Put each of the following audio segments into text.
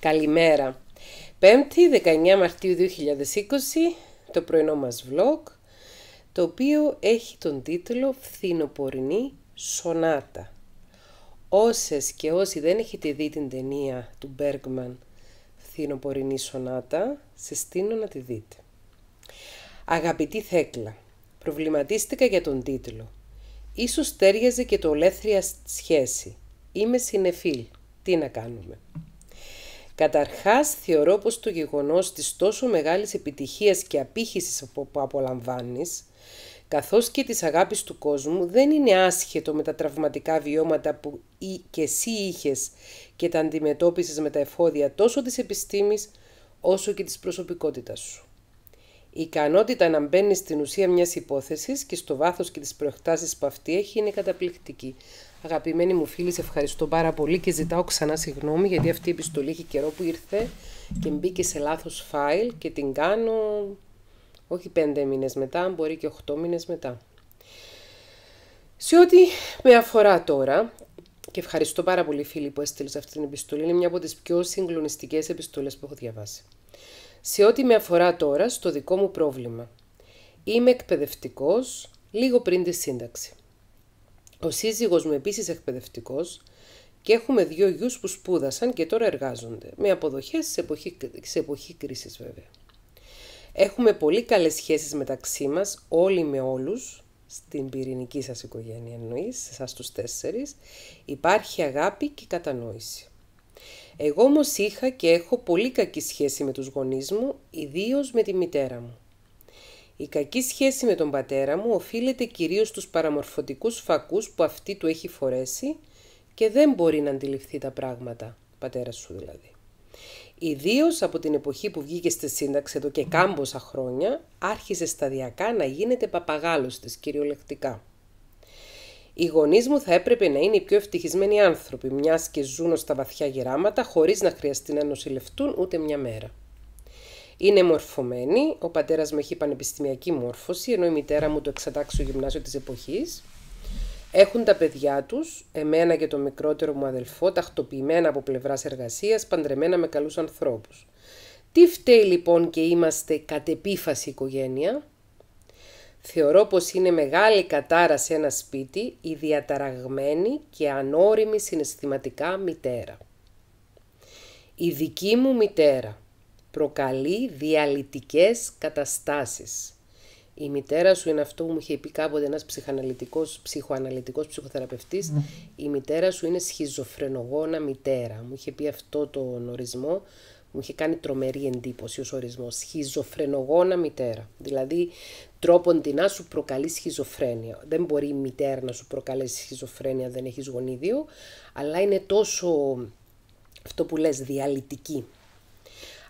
Καλημέρα. 5η 19 Μαρτίου 2020 το πρωινό μας vlog το οποίο έχει τον τίτλο Φθινοπορεινή Σονάτα. Όσες και όσοι δεν έχετε δει την ταινία του Μπέργκμαν Φθινοπορεινή Σονάτα σε στείλω να τη δείτε. Αγαπητή Θέκλα, προβληματίστηκα για τον τίτλο. Ίσως τέριαζε και το ολέθρια σχέση. Είμαι συνεφίλ. Τι να κάνουμε. Καταρχάς θεωρώ πως το γεγονός της τόσο μεγάλης επιτυχίας και απήχησης που απολαμβάνεις, καθώς και της αγάπης του κόσμου, δεν είναι άσχετο με τα τραυματικά βιώματα που και εσύ είχες και τα αντιμετώπισες με τα εφόδια τόσο της επιστήμης όσο και της προσωπικότητας σου. Η ικανότητα να μπαίνει στην ουσία μιας υπόθεσης και στο βάθος και τις προεκτάσεις που αυτή έχει είναι καταπληκτική. Αγαπημένοι μου φίλοι, σε ευχαριστώ πάρα πολύ και ζητάω ξανά συγγνώμη γιατί αυτή η επιστολή έχει καιρό που ήρθε και μπήκε σε λάθος φάιλ και την κάνω όχι πέντε μήνες μετά, μπορεί και οχτώ μήνες μετά. Σε ό,τι με αφορά τώρα, και ευχαριστώ πάρα πολύ φίλοι που έστειλες αυτή την επιστολή, είναι μια από τις πιο συγκλονιστικές επιστολές που έχω διαβάσει σε ό,τι με αφορά τώρα στο δικό μου πρόβλημα. Είμαι εκπαιδευτικός λίγο πριν τη σύνταξη. Ο σύζυγος μου επίσης εκπαιδευτικός και έχουμε δύο γιους που σπούδασαν και τώρα εργάζονται, με αποδοχές σε εποχή, σε εποχή κρίσης βέβαια. Έχουμε πολύ καλές σχέσεις μεταξύ μας, όλοι με όλους, στην πυρηνική σας οικογένεια εννοείς, σας τους τέσσερις, υπάρχει αγάπη και κατανόηση. Εγώ όμως είχα και έχω πολύ κακή σχέση με τους γονείς μου, ιδίως με τη μητέρα μου. Η κακή σχέση με τον πατέρα μου οφείλεται κυρίως στους παραμορφωτικούς φακούς που αυτή του έχει φορέσει και δεν μπορεί να αντιληφθεί τα πράγματα, πατέρα σου δηλαδή. Ιδίως από την εποχή που βγήκε στη σύνταξη εδώ και κάμποσα χρόνια, άρχισε σταδιακά να γίνεται παπαγάλος της κυριολεκτικά. Οι γονείς μου θα έπρεπε να είναι οι πιο ευτυχισμένοι άνθρωποι, μιας και ζουν στα βαθιά γεράματα χωρίς να χρειαστεί να νοσηλευτούν ούτε μια μέρα. Είναι μορφωμένοι, ο πατέρας μου έχει πανεπιστημιακή μόρφωση, ενώ η μητέρα μου το ο γυμνάσιο της εποχής. Έχουν τα παιδιά τους, εμένα και το μικρότερο μου αδελφό, τακτοποιημένα από πλευράς εργασίας, παντρεμένα με καλούς ανθρώπους. Τι φταίει λοιπόν και είμαστε κατ' επίφαση οικογένεια, Θεωρώ πως είναι μεγάλη κατάρα σε ένα σπίτι η διαταραγμένη και ανώριμη συναισθηματικά μητέρα. Η δική μου μητέρα προκαλεί διαλυτικές καταστάσεις. Η μητέρα σου είναι αυτό που μου είχε πει κάποτε ένας ψυχαναλυτικός, ψυχοαναλυτικός ψυχοθεραπευτής. Ναι. Η μητέρα σου είναι σχιζοφρενογόνα μητέρα. Μου είχε πει αυτό τον ορισμό. Μου είχε κάνει τρομερή εντύπωση ως ορισμός. Σχιζοφρενογόνα μητέρα. Δηλαδή τρόπον την να σου προκαλείς σχιζοφρένεια. Δεν μπορεί η μητέρα να σου προκαλέσει σχιζοφρένεια, δεν έχεις γονίδιο, αλλά είναι τόσο, αυτό που λες, διαλυτική.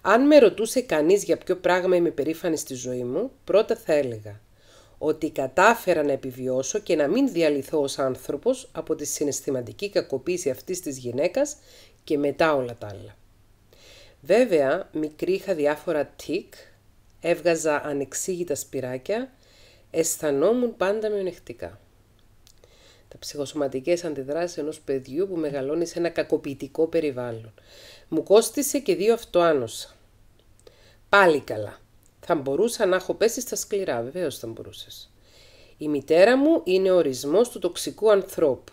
Αν με ρωτούσε κανείς για ποιο πράγμα είμαι περήφανη στη ζωή μου, πρώτα θα έλεγα ότι κατάφερα να επιβιώσω και να μην διαλυθώ ως άνθρωπος από τη συναισθηματική κακοποίηση αυτής της γυναίκας και μετά όλα τα άλλα. Βέβαια, μικρή είχα διάφορα τικ, Έβγαζα ανεξήγητα σπυράκια, αισθανόμουν πάντα μειονεκτικά. Τα ψυχοσωματικές αντιδράσεις ενός παιδιού που μεγαλώνει σε ένα κακοποιητικό περιβάλλον. Μου κόστησε και δύο αυτοάνωσα. Πάλι καλά. Θα μπορούσα να έχω πέσει στα σκληρά, βεβαίως θα μπορούσες. Η μητέρα μου είναι ορισμός του τοξικού ανθρώπου.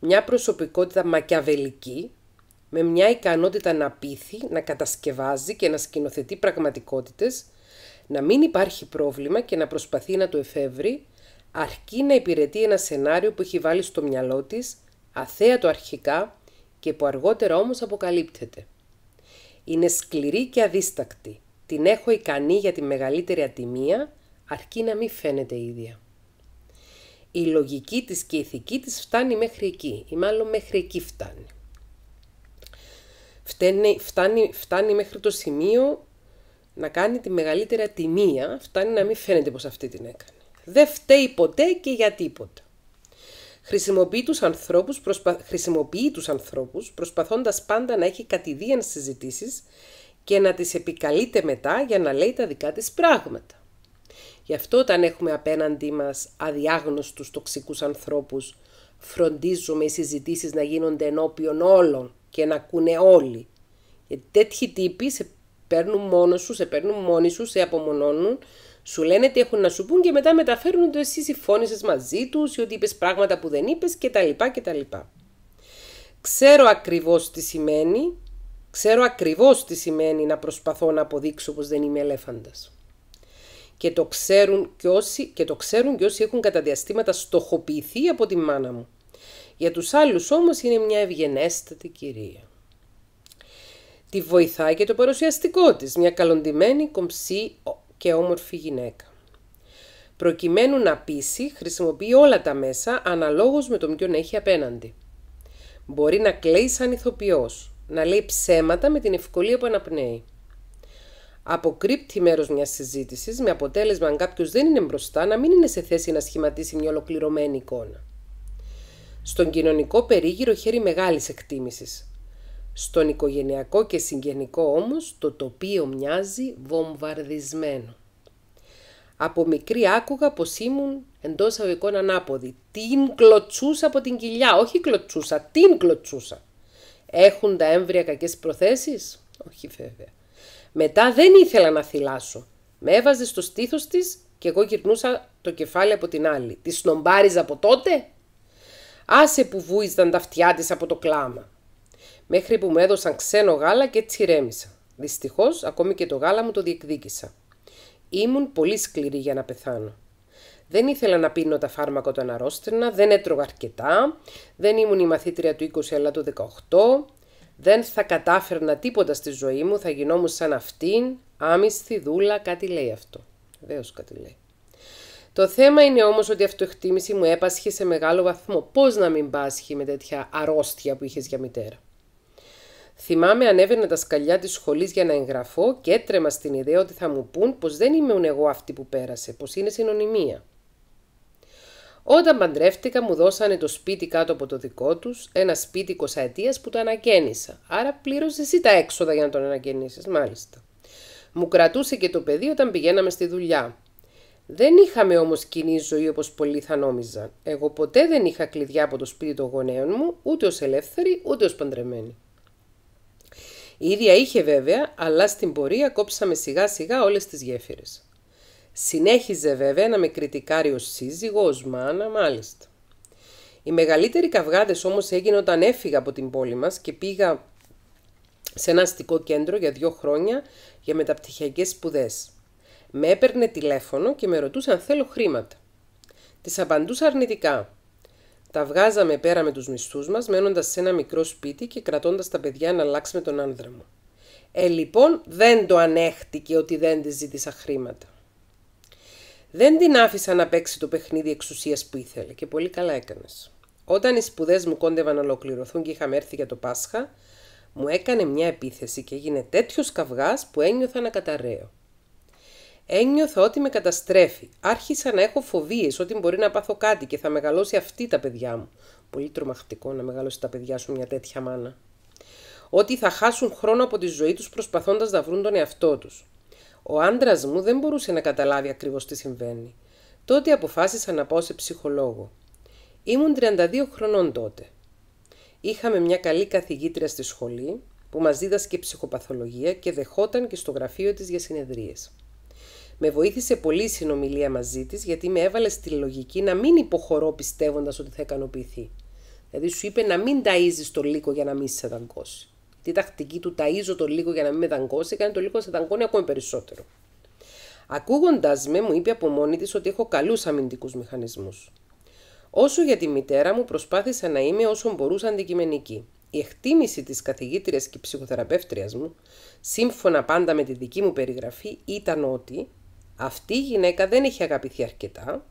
Μια προσωπικότητα μακιαβελική με μια ικανότητα να πείθει, να κατασκευάζει και να σκηνοθετεί πραγματικότητες, να μην υπάρχει πρόβλημα και να προσπαθεί να το εφεύρει, αρκεί να υπηρετεί ένα σενάριο που έχει βάλει στο μυαλό της, αθέατο αρχικά και που αργότερα όμως αποκαλύπτεται. Είναι σκληρή και αδίστακτη. Την έχω ικανή για τη μεγαλύτερη ατιμία, αρκεί να μην φαίνεται ίδια. Η λογική της και η ηθική της φτάνει μέχρι εκεί, ή μάλλον μέχρι εκεί φτάνει φτάνει, φτάνει, φτάνει μέχρι το σημείο να κάνει τη μεγαλύτερη τιμία, φτάνει να μην φαίνεται πως αυτή την έκανε. Δεν φταίει ποτέ και για τίποτα. Χρησιμοποιεί τους ανθρώπους, προσπα... Χρησιμοποιεί τους ανθρώπους προσπαθώντας πάντα να έχει κατηδίαν συζητήσεις και να τις επικαλείται μετά για να λέει τα δικά της πράγματα. Γι' αυτό όταν έχουμε απέναντί μας αδιάγνωστους τοξικούς ανθρώπους, φροντίζουμε οι συζητήσεις να γίνονται ενώπιον όλων και να ακούνε όλοι. Γιατί ε, τέτοιοι τύποι σε παίρνουν μόνος σου, σε παίρνουν μόνοι σου, σε απομονώνουν, σου λένε τι έχουν να σου πούν και μετά μεταφέρουν ότι εσύ συμφώνησες μαζί τους ή ότι είπες πράγματα που δεν είπες κτλ. κτλ. Ξέρω ακριβώς τι σημαίνει, ξέρω ακριβώς τι σημαίνει να προσπαθώ να αποδείξω πως δεν είμαι ελέφαντας. Και το, ξέρουν και, όσοι, και το ξέρουν και όσοι έχουν κατά διαστήματα στοχοποιηθεί από τη μάνα μου. Για τους άλλους όμως είναι μια ευγενέστατη κυρία. Τη βοηθάει και το παρουσιαστικό της, μια καλοντημένη, κομψή και όμορφη γυναίκα. Προκειμένου να πείσει, χρησιμοποιεί όλα τα μέσα αναλόγως με τον ποιον έχει απέναντι. Μπορεί να κλαίει σαν ηθοποιός, να λέει ψέματα με την ευκολία που αναπνέει. Αποκρύπτει μέρος μιας συζήτησης με αποτέλεσμα αν κάποιος δεν είναι μπροστά να μην είναι σε θέση να σχηματίσει μια ολοκληρωμένη εικόνα. Στον κοινωνικό περίγυρο χέρι μεγάλης εκτίμησης. Στον οικογενειακό και συγγενικό όμως το τοπίο μοιάζει βομβαρδισμένο. Από μικρή άκουγα πως ήμουν εντός αγωγικών ανάποδη. Την κλωτσούσα από την κοιλιά, όχι κλωτσούσα, την κλωτσούσα. Έχουν τα έμβρια κακές προθέσεις, όχι βέβαια. Μετά δεν ήθελα να θυλάσω. Με έβαζε στο στήθος της και εγώ γυρνούσα το κεφάλι από την άλλη. Τη σνομπάριζα από τότε, άσε που βούιζαν τα αυτιά της από το κλάμα. Μέχρι που μου έδωσαν ξένο γάλα και έτσι ρέμισα. Δυστυχώς, ακόμη και το γάλα μου το διεκδίκησα. Ήμουν πολύ σκληρή για να πεθάνω. Δεν ήθελα να πίνω τα φάρμακα όταν αρρώστηνα, δεν έτρωγα αρκετά, δεν ήμουν η μαθήτρια του 20 αλλά του 18, δεν θα κατάφερνα τίποτα στη ζωή μου, θα γινόμουν σαν αυτήν, άμυστη δούλα, κάτι λέει αυτό. Βεβαίω κάτι λέει. Το θέμα είναι όμως ότι η αυτοεκτίμηση μου έπασχε σε μεγάλο βαθμό. Πώς να μην πάσχει με τέτοια αρρώστια που είχες για μητέρα. Θυμάμαι ανέβαινα τα σκαλιά της σχολής για να εγγραφώ και έτρεμα στην ιδέα ότι θα μου πούν πως δεν ήμουν εγώ αυτή που πέρασε, πως είναι συνωνυμία. Όταν παντρεύτηκα μου δώσανε το σπίτι κάτω από το δικό τους, ένα σπίτι 20 ετίας που το ανακαίνισα. Άρα πλήρωσε εσύ τα έξοδα για να τον ανακαινήσεις, μάλιστα. Μου κρατούσε και το παιδί όταν πηγαίναμε στη δουλειά. Δεν είχαμε όμως κοινή ζωή όπως πολλοί θα νόμιζαν. Εγώ ποτέ δεν είχα κλειδιά από το σπίτι των γονέων μου, ούτε ως ελεύθερη, ούτε ως παντρεμένη. Η ίδια είχε βέβαια, αλλά στην πορεία κόψαμε σιγά σιγά όλες τις γέφυρες. Συνέχιζε βέβαια να με κριτικάρει ως σύζυγο, ως μάνα, μάλιστα. Οι μεγαλύτεροι καυγάδες όμως έγινε όταν έφυγα από την πόλη μας και πήγα σε ένα αστικό κέντρο για δύο χρόνια για μεταπτυχιακές σπουδές. Με έπαιρνε τηλέφωνο και με ρωτούσε αν θέλω χρήματα. Της απαντούσα αρνητικά. Τα βγάζαμε πέρα με τους μισθούς μας, μένοντας σε ένα μικρό σπίτι και κρατώντας τα παιδιά να αλλάξει τον άνδρα μου. Ε, λοιπόν, δεν το ανέχτηκε ότι δεν της ζήτησα χρήματα. Δεν την άφησα να παίξει το παιχνίδι εξουσίας που ήθελε και πολύ καλά έκανες. Όταν οι σπουδές μου κόντευαν να ολοκληρωθούν και είχαμε έρθει για το Πάσχα, μου έκανε μια επίθεση και έγινε τέτοιος καυγάς που ένιωθα να καταραίω. Ένιωθα ότι με καταστρέφει. Άρχισα να έχω φοβίες ότι μπορεί να πάθω κάτι και θα μεγαλώσει αυτή τα παιδιά μου. Πολύ τρομακτικό να μεγαλώσει τα παιδιά σου μια τέτοια μάνα. Ότι θα χάσουν χρόνο από τη ζωή τους προσπαθώντας να βρουν τον εαυτό τους. Ο άντρας μου δεν μπορούσε να καταλάβει ακριβώς τι συμβαίνει. Τότε αποφάσισα να πάω σε ψυχολόγο. Ήμουν 32 χρονών τότε. Είχαμε μια καλή καθηγήτρια στη σχολή που μας δίδασκε ψυχοπαθολογία και δεχόταν και στο γραφείο της για συνεδρίες. Με βοήθησε πολύ η συνομιλία μαζί της, γιατί με έβαλε στη λογική να μην υποχωρώ πιστεύοντας ότι θα ικανοποιηθεί. Δηλαδή σου είπε να μην ταΐζεις το λύκο για να μην σε δαγκώσει. Τι τακτική του ταΐζω το λύκο για να μην με δαγκώσει, κάνει το λύκο να σε δαγκώνει ακόμη περισσότερο. Ακούγοντά με, μου είπε από μόνη της ότι έχω καλούς αμυντικούς μηχανισμούς. Όσο για τη μητέρα μου, προσπάθησα να είμαι όσο μπορούσα αντικειμενική. Η εκτίμηση της καθηγήτριας και ψυχοθεραπεύτριας μου, σύμφωνα πάντα με τη δική μου περιγραφή, ήταν ότι αυτή η γυναίκα δεν έχει αγαπηθεί αρκετά,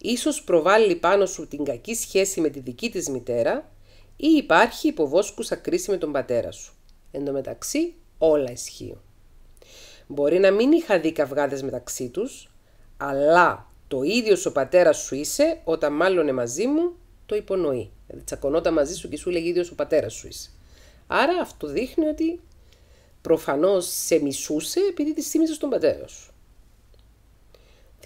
ίσως προβάλλει πάνω σου την κακή σχέση με τη δική της μητέρα ή υπάρχει υποβόσκουσα κρίση με τον πατέρα σου. Εν τω μεταξύ όλα ισχύουν. Μπορεί να μην είχα δει καυγάδες μεταξύ τους, αλλά το ίδιο ο πατέρας σου είσαι όταν μάλλον μαζί μου το υπονοεί. Δηλαδή τσακωνόταν μαζί σου και σου λέγει ίδιος ο πατέρας σου είσαι. Άρα αυτό δείχνει ότι προφανώς σε μισούσε επειδή της στον πατέρα σου.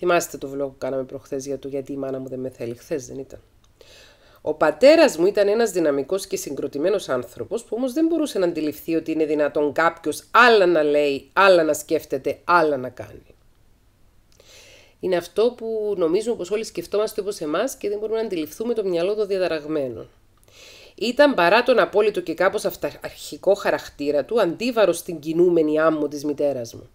Θυμάστε το βλόγο που κάναμε προχθές για το γιατί η μάνα μου δεν με θέλει. Χθες δεν ήταν. Ο πατέρας μου ήταν ένας δυναμικός και συγκροτημένος άνθρωπος που όμως δεν μπορούσε να αντιληφθεί ότι είναι δυνατόν κάποιος άλλα να λέει, άλλα να σκέφτεται, άλλα να κάνει. Είναι αυτό που νομίζουμε πως όλοι σκεφτόμαστε όπως εμάς και δεν μπορούμε να αντιληφθούμε το μυαλό των διαταραγμένων. Ήταν παρά τον απόλυτο και κάπως αυταρχικό χαρακτήρα του αντίβαρος στην κινούμενη άμμο της μητέρας μου.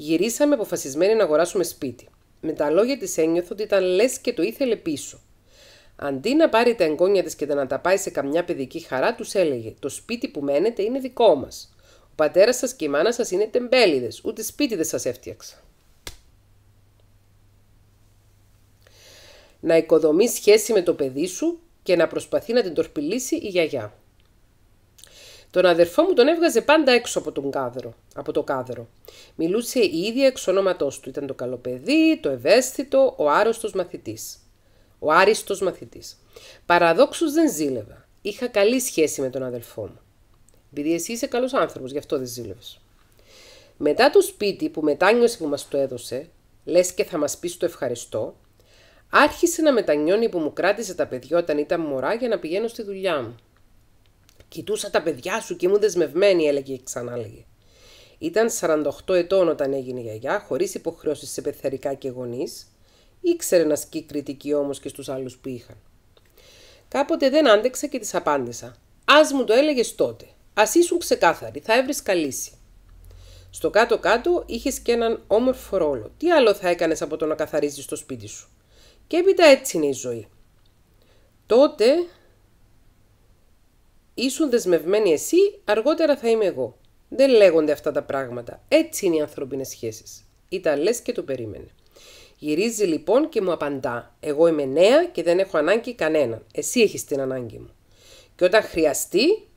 Γυρίσαμε αποφασισμένοι να αγοράσουμε σπίτι. Με τα λόγια της ένιωθω ότι ήταν λες και το ήθελε πίσω. Αντί να πάρει τα εγγόνια της και να τα πάει σε καμιά παιδική χαρά, τους έλεγε: Το σπίτι που μένετε είναι δικό μας. Ο πατέρας σας και η μάνα σας είναι τεμπέληδες, ούτε σπίτι δεν σας έφτιαξα. Να οικοδομεί σχέση με το παιδί σου και να προσπαθεί να την τορπιλήσει η γιαγιά. Τον αδερφό μου τον έβγαζε πάντα έξω από, τον κάδρο, από το κάδρο. Μιλούσε η ίδια εξ ονόματός του. Ήταν το καλοπαιδί, το ευαίσθητο, ο άρρωστος μαθητής. Ο άριστος μαθητής. Παραδόξως δεν ζήλευα. Είχα καλή σχέση με τον αδερφό μου. Επειδή εσύ είσαι καλός άνθρωπος, γι' αυτό δεν ζήλευες. Μετά το σπίτι που μετάνιωσε που μας το έδωσε, λες και θα μας πεις το ευχαριστώ, άρχισε να μετανιώνει που μου κράτησε τα παιδιά όταν ήταν μωρά για να πηγαίνω στη δουλειά μου. Κοιτούσα τα παιδιά σου και ήμουν δεσμευμένη, έλεγε και ξανά έλεγε. Ήταν 48 ετών όταν έγινε η γιαγιά, χωρίς υποχρεώσεις σε πεθερικά και γονείς. Ήξερε να σκεί κριτική όμως και στους άλλους που είχαν. Κάποτε δεν άντεξα και της απάντησα. Ας μου το έλεγες τότε. Ας ήσουν ξεκάθαρη, θα έβρισκα λύση. Στο κάτω-κάτω είχες και έναν όμορφο ρόλο. Τι άλλο θα έκανες από το να καθαρίζεις το σπίτι σου. Και έπειτα έτσι είναι η ζωή. Τότε Ήσουν δεσμευμένοι εσύ, αργότερα θα είμαι εγώ. Δεν λέγονται αυτά τα πράγματα. Έτσι είναι οι ανθρώπινες σχέσεις. Ήταν λες και το περίμενες. Γυρίζει λοιπόν και μου απαντά: Εγώ είμαι νέα και δεν έχω ανάγκη κανέναν. Εσύ έχεις την ανάγκη μου. Και όταν χρειαστεί,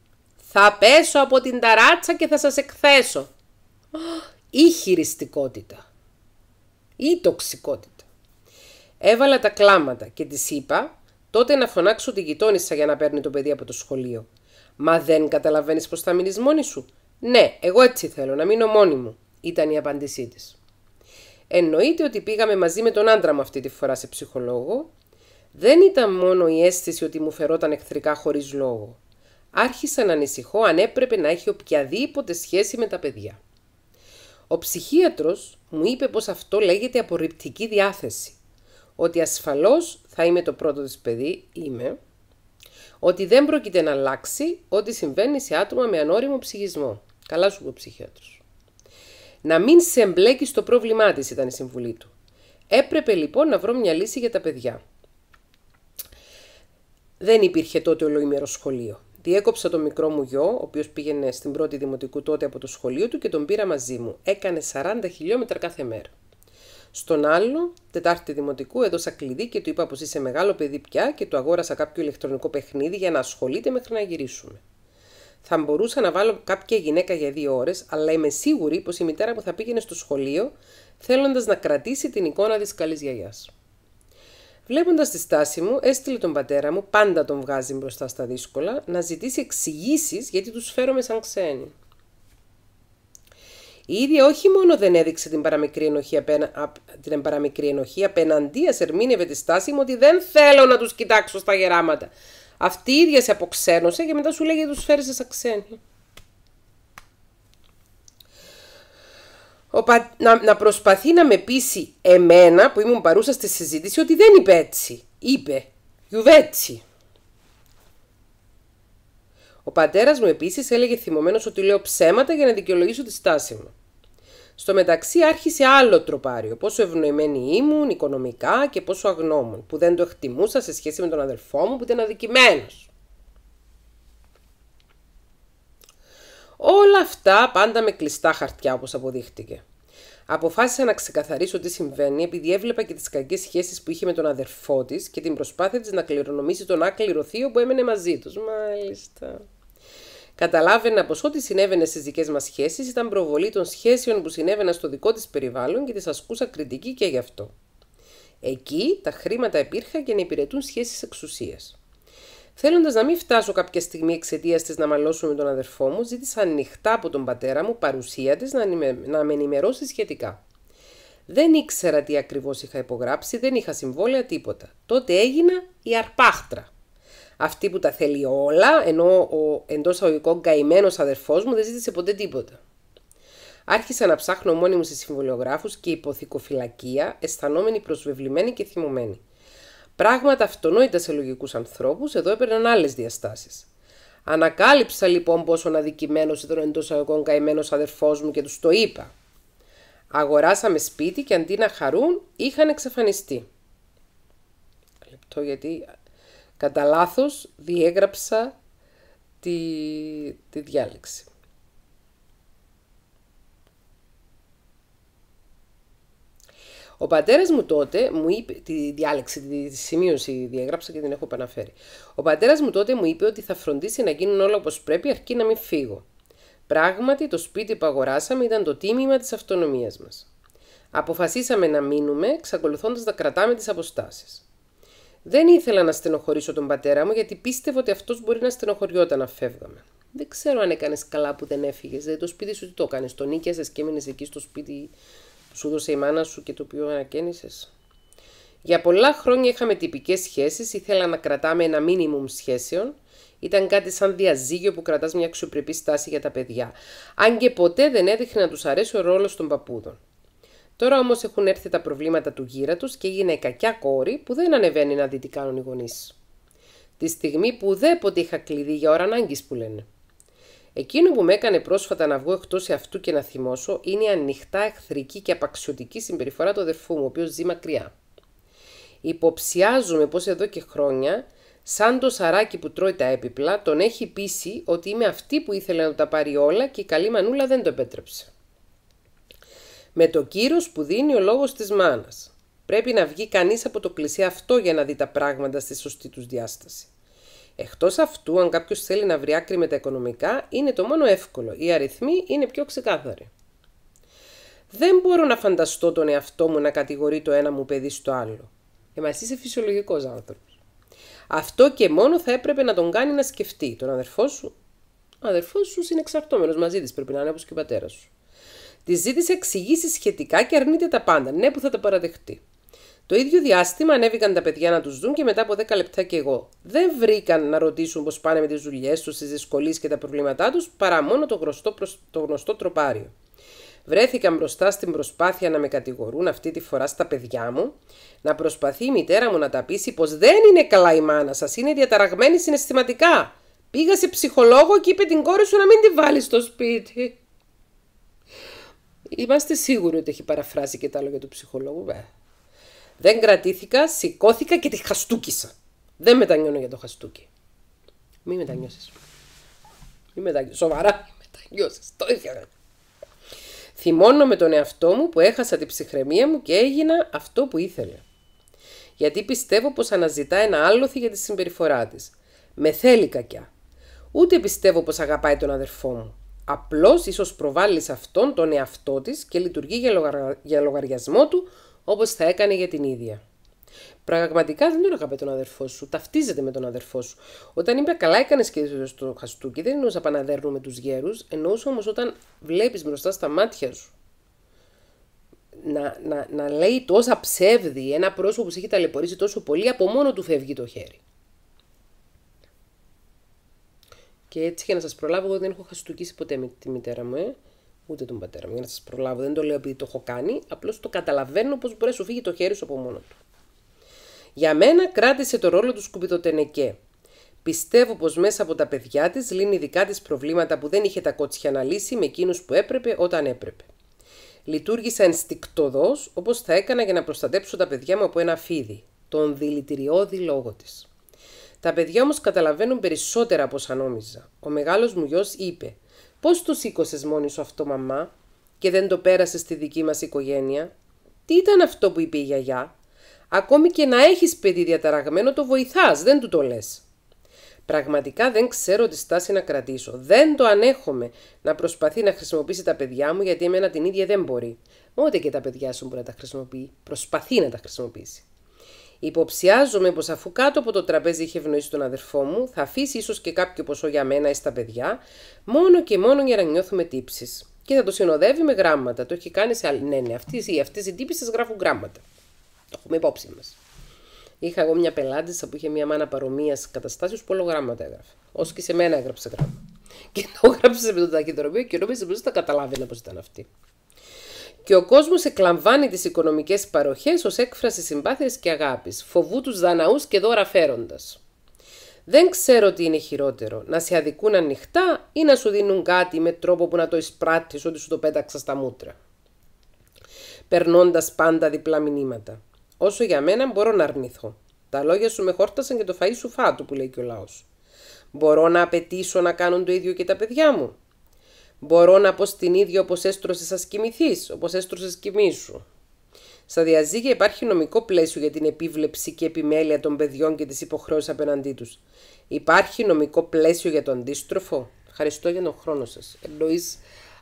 θα πέσω από την ταράτσα και θα σας εκθέσω. Ή χειριστικότητα. Ή τοξικότητα. Έβαλα τα κλάματα και της είπα τότε να φωνάξω τη γειτόνισσα για να παίρνει το παιδί από το σχολείο. Μα δεν καταλαβαίνεις πως θα μείνεις μόνη σου. Ναι, εγώ έτσι θέλω, να μείνω μόνη μου, ήταν η απάντησή της. Εννοείται ότι πήγαμε μαζί με τον άντρα μου αυτή τη φορά σε ψυχολόγο. Δεν ήταν μόνο η αίσθηση ότι μου φερόταν εχθρικά χωρίς λόγο. Άρχισα να ανησυχώ αν έπρεπε να έχει οποιαδήποτε σχέση με τα παιδιά. Ο ψυχίατρος μου είπε πως αυτό λέγεται απορριπτική διάθεση. Ότι ασφαλώς θα είμαι το πρώτο της παιδί, είμαι, ότι δεν πρόκειται να αλλάξει ό,τι συμβαίνει σε άτομα με ανώριμο ψυχισμό. Καλά σου είπε ο ψυχιάτρος. Να μην σε εμπλέκει στο πρόβλημά της, ήταν η συμβουλή του. Έπρεπε λοιπόν να βρω μια λύση για τα παιδιά. Δεν υπήρχε τότε ολοήμερο σχολείο. Διέκοψα τον μικρό μου γιο, ο οποίος πήγαινε στην πρώτη δημοτικού τότε από το σχολείο του και τον πήρα μαζί μου. Έκανε 40 χιλιόμετρα κάθε μέρα. Στον άλλο, Τετάρτη Δημοτικού, έδωσα κλειδί και του είπα πως είσαι μεγάλο παιδί πια και του αγόρασα κάποιο ηλεκτρονικό παιχνίδι για να ασχολείται μέχρι να γυρίσουμε. Θα μπορούσα να βάλω κάποια γυναίκα για δύο ώρες, αλλά είμαι σίγουρη πως η μητέρα μου θα πήγαινε στο σχολείο θέλοντας να κρατήσει την εικόνα της καλής γιαγιάς. Βλέποντας τη στάση μου, έστειλε τον πατέρα μου, πάντα τον βγάζει μπροστά στα δύσκολα, να ζητήσει εξηγήσεις γιατί τους φέρομαι σαν ξένοι. Η ίδια όχι μόνο δεν έδειξε την παραμικρή ενοχή, απένα... την παραμικρή ενοχή ερμήνευε τη στάση μου ότι δεν θέλω να τους κοιτάξω στα γεράματα. Αυτή η ίδια σε αποξένωσε και μετά σου λέγει τους φέρεις σε ξένοι. να... να, προσπαθεί να με πείσει εμένα που ήμουν παρούσα στη συζήτηση ότι δεν είπε έτσι. Είπε γιουβέτσι. Ο πατέρας μου επίσης έλεγε θυμωμένος ότι λέω ψέματα για να δικαιολογήσω τη στάση μου. Στο μεταξύ άρχισε άλλο τροπάριο, πόσο ευνοημένη ήμουν οικονομικά και πόσο αγνώμων, που δεν το εκτιμούσα σε σχέση με τον αδελφό μου που ήταν αδικημένος. Όλα αυτά πάντα με κλειστά χαρτιά όπως αποδείχτηκε. Αποφάσισα να ξεκαθαρίσω τι συμβαίνει, επειδή έβλεπα και τις κακές σχέσεις που είχε με τον αδερφό της και την προσπάθεια της να κληρονομήσει τον άκληρο θείο που έμενε μαζί τους. Μάλιστα. Καταλάβαινα πως ό,τι συνέβαινε στις δικές μας σχέσεις ήταν προβολή των σχέσεων που συνέβαιναν στο δικό της περιβάλλον και τη ασκούσα κριτική και γι' αυτό. Εκεί τα χρήματα υπήρχαν και να υπηρετούν σχέσεις εξουσίας. Θέλοντας να μην φτάσω κάποια στιγμή εξαιτίας της να μαλώσω με τον αδερφό μου, ζήτησα ανοιχτά από τον πατέρα μου παρουσία της να, με ενημερώσει σχετικά. Δεν ήξερα τι ακριβώς είχα υπογράψει, δεν είχα συμβόλαια τίποτα. Τότε έγινα η αρπάχτρα. Αυτή που τα θέλει όλα, ενώ ο εντός αγωγικών καημένος αδερφός μου δεν ζήτησε ποτέ τίποτα. Άρχισα να ψάχνω μόνη μου σε συμβολιογράφους και υποθηκοφυλακία, αισθανόμενη προσβεβλημένη και θυμωμένη. Πράγματα αυτονόητα σε λογικούς ανθρώπους εδώ έπαιρναν άλλες διαστάσεις. Ανακάλυψα λοιπόν πόσο αδικημένο ήταν ο εντός αγωγικών καημένος αδερφός μου και τους το είπα. Αγοράσαμε σπίτι και αντί να χαρούν είχαν εξαφανιστεί. Λεπτό γιατί κατά λάθος διέγραψα τη, τη διάλεξη. Ο πατέρας μου τότε μου είπε, τη διάλεξη, τη σημείωση διέγραψα και την έχω επαναφέρει. Ο πατέρας μου τότε μου είπε ότι θα φροντίσει να γίνουν όλα όπως πρέπει αρκεί να μην φύγω. Πράγματι το σπίτι που αγοράσαμε ήταν το τίμημα της αυτονομίας μας. Αποφασίσαμε να μείνουμε, εξακολουθώντας να κρατάμε τις αποστάσεις. Δεν ήθελα να στενοχωρήσω τον πατέρα μου, γιατί πίστευα ότι αυτός μπορεί να στενοχωριόταν να φεύγαμε. Δεν ξέρω αν έκανες καλά που δεν έφυγες. Δηλαδή, το σπίτι σου τι το έκανες. Το νίκιασες και έμεινες εκεί στο σπίτι σου δώσε η μάνα σου και το οποίο ανακαίνησες. Για πολλά χρόνια είχαμε τυπικές σχέσεις, ήθελα να κρατάμε ένα μίνιμουμ σχέσεων. Ήταν κάτι σαν διαζύγιο που κρατάς μια αξιοπρεπή στάση για τα παιδιά. Αν και ποτέ δεν έδειχνε να τους αρέσει ο ρόλος των παππούδων. Τώρα όμως έχουν έρθει τα προβλήματα του γύρα τους και έγινε κακιά κόρη που δεν ανεβαίνει να δει τι κάνουν οι γονείς. Τη στιγμή που ουδέποτε είχα κλειδί για ώρα ανάγκης που λένε. Εκείνο που με έκανε πρόσφατα να βγω εκτός αυτού και να θυμώσω είναι η ανοιχτά εχθρική και απαξιωτική συμπεριφορά του αδερφού μου, ο οποίος ζει μακριά. Υποψιάζομαι πως εδώ και χρόνια, σαν το σαράκι που τρώει τα έπιπλα, τον έχει πείσει ότι είμαι αυτή που ήθελε να τα πάρει όλα και η καλή μανούλα δεν το επέτρεψε. Με το κύρος που δίνει ο λόγος της μάνας. Πρέπει να βγει κανείς από το κλεισί αυτό για να δει τα πράγματα στη σωστή τους διάσταση. Εκτός αυτού, αν κάποιος θέλει να βρει άκρη με τα οικονομικά, είναι το μόνο εύκολο. Οι αριθμοί είναι πιο ξεκάθαροι. Δεν μπορώ να φανταστώ τον εαυτό μου να κατηγορεί το ένα μου παιδί στο άλλο. Ε, μα είσαι φυσιολογικός άνθρωπος. Αυτό και μόνο θα έπρεπε να τον κάνει να σκεφτεί. Τον αδερφό σου, ο αδερφός σου είναι εξαρτώμενος μαζί της, πρέπει να είναι όπως και ο πατέρας σου. Τη ζήτησε εξηγήσεις σχετικά και αρνείται τα πάντα. Ναι, που θα τα παραδεχτεί. Το ίδιο διάστημα ανέβηκαν τα παιδιά να τους δουν και μετά από 10 λεπτά και εγώ. Δεν βρήκαν να ρωτήσουν πώς πάνε με τις δουλειές τους, τις δυσκολίες και τα προβλήματά τους, παρά μόνο το γνωστό, τροπάριο. Βρέθηκαν μπροστά στην προσπάθεια να με κατηγορούν αυτή τη φορά στα παιδιά μου, να προσπαθεί η μητέρα μου να τα πείσει πως δεν είναι καλά η μάνα σας, είναι διαταραγμένη συναισθηματικά. Πήγα σε ψυχολόγο και είπε την κόρη σου να μην τη βάλει στο σπίτι. Είμαστε σίγουροι ότι έχει παραφράσει και τα λόγια του ψυχολόγου. Δεν κρατήθηκα, σηκώθηκα και τη χαστούκησα. Δεν μετανιώνω για το χαστούκι. Μη μετανιώσεις. Μη μετανιώσεις. Σοβαρά μη μετανιώσεις. Το είχα. Θυμώνω με τον εαυτό μου που έχασα την ψυχραιμία μου και έγινα αυτό που ήθελε. Γιατί πιστεύω πως αναζητά ένα άλοθη για τη συμπεριφορά της. Με θέλει κακιά. Ούτε πιστεύω πως αγαπάει τον αδερφό μου. Απλώς ίσως προβάλλει σε αυτόν τον εαυτό της και λειτουργεί για λογαριασμό του όπως θα έκανε για την ίδια. Πραγματικά δεν τον αγαπέ τον αδερφό σου, ταυτίζεται με τον αδερφό σου. Όταν είπε καλά έκανες και στο χαστούκι, δεν εννοούσα με τους γέρους, εννοούσα όμως όταν βλέπεις μπροστά στα μάτια σου να, να, να λέει τόσα ψεύδι ένα πρόσωπο που σε έχει ταλαιπωρήσει τόσο πολύ, από μόνο του φεύγει το χέρι. Και έτσι για να σας προλάβω, εγώ δεν έχω χαστούκίσει ποτέ με τη μητέρα μου, ε ούτε τον πατέρα μου για να σας προλάβω. Δεν το λέω επειδή το έχω κάνει, απλώς το καταλαβαίνω πώς μπορεί να σου φύγει το χέρι σου από μόνο του. Για μένα κράτησε το ρόλο του σκουπιδοτενεκέ. Πιστεύω πως μέσα από τα παιδιά της λύνει δικά τη προβλήματα που δεν είχε τα κότσια να λύσει με εκείνους που έπρεπε όταν έπρεπε. Λειτουργήσα ενστικτοδός όπως θα έκανα για να προστατέψω τα παιδιά μου από ένα φίδι, τον δηλητηριώδη λόγο της. Τα παιδιά όμως καταλαβαίνουν περισσότερα από όσα νόμιζα. Ο μεγάλος μου γιος είπε: Πώς το σήκωσες μόνη σου αυτό μαμά και δεν το πέρασες στη δική μας οικογένεια. Τι ήταν αυτό που είπε η γιαγιά. Ακόμη και να έχεις παιδί διαταραγμένο το βοηθάς, δεν του το λες. Πραγματικά δεν ξέρω τι στάση να κρατήσω. Δεν το ανέχομαι να προσπαθεί να χρησιμοποιήσει τα παιδιά μου γιατί εμένα την ίδια δεν μπορεί. Ούτε και τα παιδιά σου μπορεί να τα χρησιμοποιεί. Προσπαθεί να τα χρησιμοποιήσει. Υποψιάζομαι πως αφού κάτω από το τραπέζι είχε ευνοήσει τον αδερφό μου, θα αφήσει ίσως και κάποιο ποσό για μένα ή στα παιδιά, μόνο και μόνο για να νιώθουμε τύψεις. Και θα το συνοδεύει με γράμματα. Το έχει κάνει σε άλλη. Ναι, ναι, αυτές οι τύψει γράφουν γράμματα. Το έχουμε υπόψη μας. Είχα εγώ μια πελάτησα που είχε μια μάνα παρομοίας καταστάσεως που όλο γράμματα έγραφε. Ως και σε μένα έγραψε γράμμα. Και το έγραψε με το ταχυδρομείο και νόμιζε πως δεν τα καταλάβαινε πώ ήταν αυτή και ο κόσμος εκλαμβάνει τις οικονομικές παροχές ως έκφραση συμπάθειας και αγάπης, φοβού τους δαναούς και δώρα φέροντας. Δεν ξέρω τι είναι χειρότερο, να σε αδικούν ανοιχτά ή να σου δίνουν κάτι με τρόπο που να το εισπράττεις ότι σου το πέταξα στα μούτρα. Περνώντας πάντα διπλά μηνύματα. Όσο για μένα μπορώ να αρνηθώ. Τα λόγια σου με χόρτασαν και το φαΐ σου φάτου που λέει και ο λαός. Μπορώ να απαιτήσω να κάνουν το ίδιο και τα παιδιά μου. Μπορώ να πω στην ίδια όπως έστρωσε σα κοιμηθείς, όπως έστρωσε κοιμή σου. Στα διαζύγια υπάρχει νομικό πλαίσιο για την επίβλεψη και επιμέλεια των παιδιών και τις υποχρεώσεις απέναντί τους. Υπάρχει νομικό πλαίσιο για το αντίστροφο. Ευχαριστώ για τον χρόνο σας, εννοείς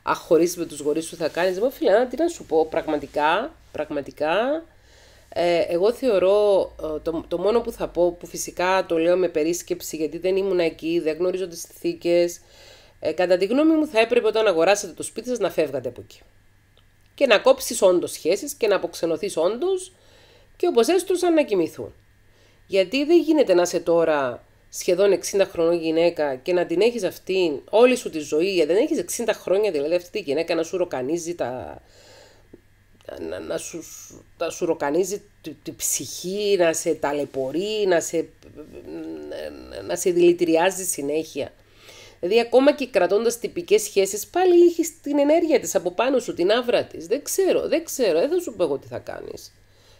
αχωρί με τους γονείς σου θα κάνεις. Μα φίλε, τι να σου πω, πραγματικά, πραγματικά, ε, εγώ θεωρώ, ε, το, το μόνο που θα πω, που φυσικά το λέω με περίσκεψη, γιατί δεν ήμουν εκεί, δεν γνωρίζω τις συνθήκες. Ε, κατά τη γνώμη μου, θα έπρεπε όταν αγοράσετε το σπίτι σας να φεύγατε από εκεί. Και να κόψεις όντως σχέσεις και να αποξενωθείς όντως και όπως έστρωσαν να κοιμηθούν. Γιατί δεν γίνεται να είσαι τώρα σχεδόν 60 χρονών γυναίκα και να την έχεις αυτήν όλη σου τη ζωή, γιατί δεν έχεις 60 χρόνια δηλαδή αυτή τη γυναίκα να σου ροκανίζει τα. Να, να σου, να ροκανίζει τη, ψυχή, να σε ταλαιπωρεί, να σε, να, να σε δηλητηριάζει συνέχεια. Δηλαδή, ακόμα και κρατώντας τυπικές σχέσεις, πάλι έχει την ενέργεια της από πάνω σου, την άβρα της. Δεν ξέρω, δεν ξέρω, ε, δεν θα σου πω εγώ τι θα κάνεις.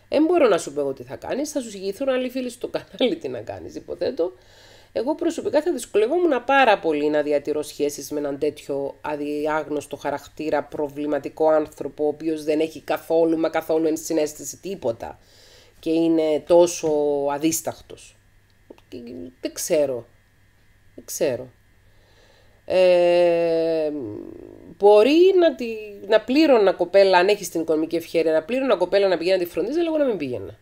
Δεν μπορώ να σου πω εγώ τι θα κάνεις. Θα σου συγγυηθούν άλλοι φίλοι στο κανάλι τι να κάνεις, υποθέτω. Εγώ προσωπικά θα δυσκολευόμουν πάρα πολύ να διατηρώ σχέσεις με έναν τέτοιο αδιάγνωστο χαρακτήρα, προβληματικό άνθρωπο, ο οποίος δεν έχει καθόλου μα καθόλου ενσυναίσθηση τίποτα και είναι τόσο αδίσταχτος. Δεν ξέρω. Δεν ξέρω. Ε, μπορεί να, τη, να πλήρωνα κοπέλα, αν έχεις την οικονομική ευχαίρεια, να πλήρωνα κοπέλα να πηγαίνει να τη φροντίζει, αλλά εγώ να μην πήγαινα.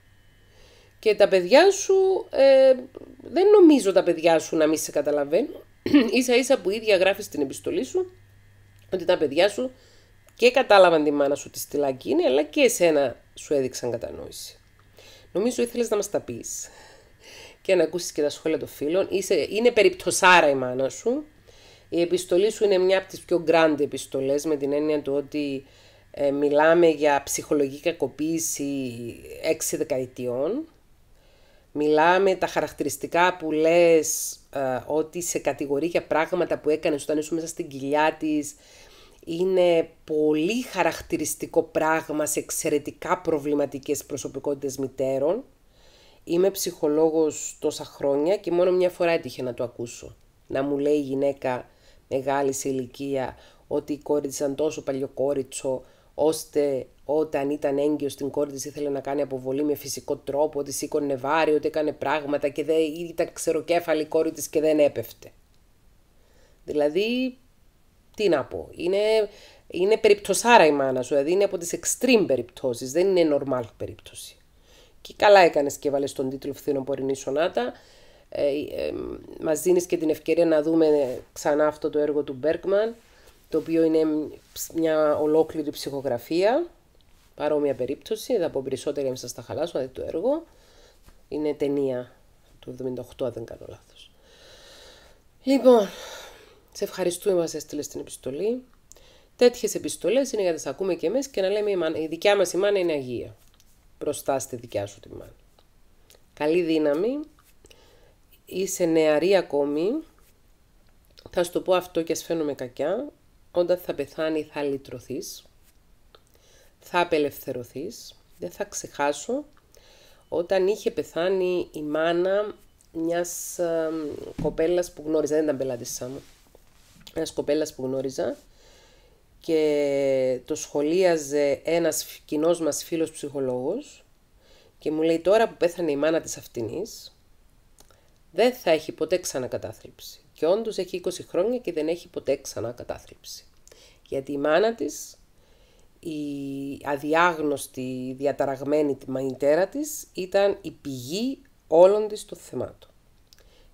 Και τα παιδιά σου, ε, δεν νομίζω τα παιδιά σου να μην σε καταλαβαίνουν. ίσα ίσα που ίδια γράφει την επιστολή σου ότι τα παιδιά σου και κατάλαβαν τη μάνα σου τη στυλάκι είναι, αλλά και εσένα σου έδειξαν κατανόηση. Νομίζω ήθελες να μας τα πεις και να ακούσεις και τα σχόλια των φίλων. είναι περιπτωσάρα η μάνα σου. Η επιστολή σου είναι μια από τις πιο grand επιστολές με την έννοια του ότι ε, μιλάμε για ψυχολογική κακοποίηση έξι δεκαετιών. Μιλάμε τα χαρακτηριστικά που λες ε, ότι σε κατηγορεί για πράγματα που έκανες όταν ήσουν μέσα στην κοιλιά της. Είναι πολύ χαρακτηριστικό πράγμα σε εξαιρετικά προβληματικές προσωπικότητες μητέρων. Είμαι ψυχολόγος τόσα χρόνια και μόνο μια φορά έτυχε να το ακούσω. Να μου λέει η γυναίκα μεγάλη ηλικία ότι η κόρη της ήταν τόσο παλιοκόριτσο ώστε όταν ήταν έγκυος την κόρη της ήθελε να κάνει αποβολή με φυσικό τρόπο, ότι σήκωνε βάρη, ότι έκανε πράγματα και δεν ήταν ξεροκέφαλη η κόρη της και δεν έπεφτε. Δηλαδή, τι να πω, είναι, είναι περιπτωσάρα η μάνα σου, δηλαδή είναι από τις extreme περιπτώσεις, δεν είναι normal περίπτωση. Και καλά έκανες και βάλες τον τίτλο Φθινοπορεινή Σονάτα, ε, ε, μας δίνεις και την ευκαιρία να δούμε ξανά αυτό το έργο του Μπέρκμαν, το οποίο είναι μια ολόκληρη ψυχογραφία, παρόμοια περίπτωση, θα πω περισσότερα για να σας τα χαλάσω, το έργο. Είναι ταινία του 78, αν δεν κάνω λάθος. Λοιπόν, σε ευχαριστούμε που μας έστειλες την επιστολή. Τέτοιες επιστολές είναι για να τις ακούμε και εμείς και να λέμε η δικιά μας η μάνα είναι Αγία. προστάστε στη δικιά σου τη μάνα. Καλή δύναμη είσαι νεαρή ακόμη, θα σου το πω αυτό και ας φαίνομαι κακιά, όταν θα πεθάνει θα λυτρωθείς, θα απελευθερωθείς, δεν θα ξεχάσω, όταν είχε πεθάνει η μάνα μιας ε, κοπέλας που γνώριζα, δεν ήταν πελάτησά μου, μιας κοπέλας που γνώριζα και το σχολίαζε ένας κοινός μας φίλος ψυχολόγος και μου λέει τώρα που πέθανε η μάνα της αυτινής, δεν θα έχει ποτέ κατάθλιψη. Και όντως έχει 20 χρόνια και δεν έχει ποτέ κατάθλιψη. Γιατί η μάνα της η αδιάγνωστη, διαταραγμένη τη μανιτέρα της ήταν η πηγή όλων της των θεμάτων.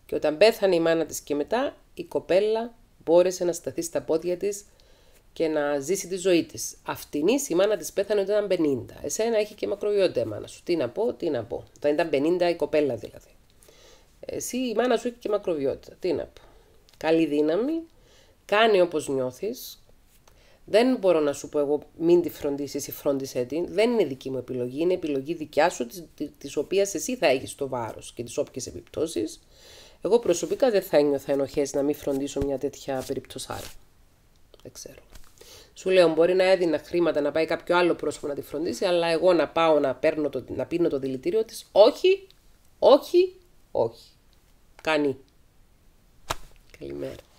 Και όταν πέθανε η μάνα της και μετά, η κοπέλα μπόρεσε να σταθεί στα πόδια της και να ζήσει τη ζωή της. Αυτήν η μάνα της πέθανε όταν ήταν 50. Εσένα έχει και μακροβιόντα η μάνα σου. Τι να πω, τι να πω. Όταν ήταν 50 η κοπέλα δηλαδή. Εσύ η μάνα σου έχει και μακροβιότητα. Τι να πω. Καλή δύναμη. κάνει όπως νιώθεις. Δεν μπορώ να σου πω εγώ μην τη φροντίσεις ή φρόντισέ την. Δεν είναι δική μου επιλογή. Είναι επιλογή δικιά σου της οποίας εσύ θα έχεις το βάρος και τις όποιες επιπτώσεις. Εγώ προσωπικά δεν θα ένιωθα ενοχές να μην φροντίσω μια τέτοια περιπτωσάρα. Δεν ξέρω. Σου λέω, μπορεί να έδινα χρήματα να πάει κάποιο άλλο πρόσωπο να τη φροντίσει, αλλά εγώ να πάω να, παίρνω το, να πίνω το δηλητήριο της. Όχι, όχι όχι. Κάνει. Καλημέρα.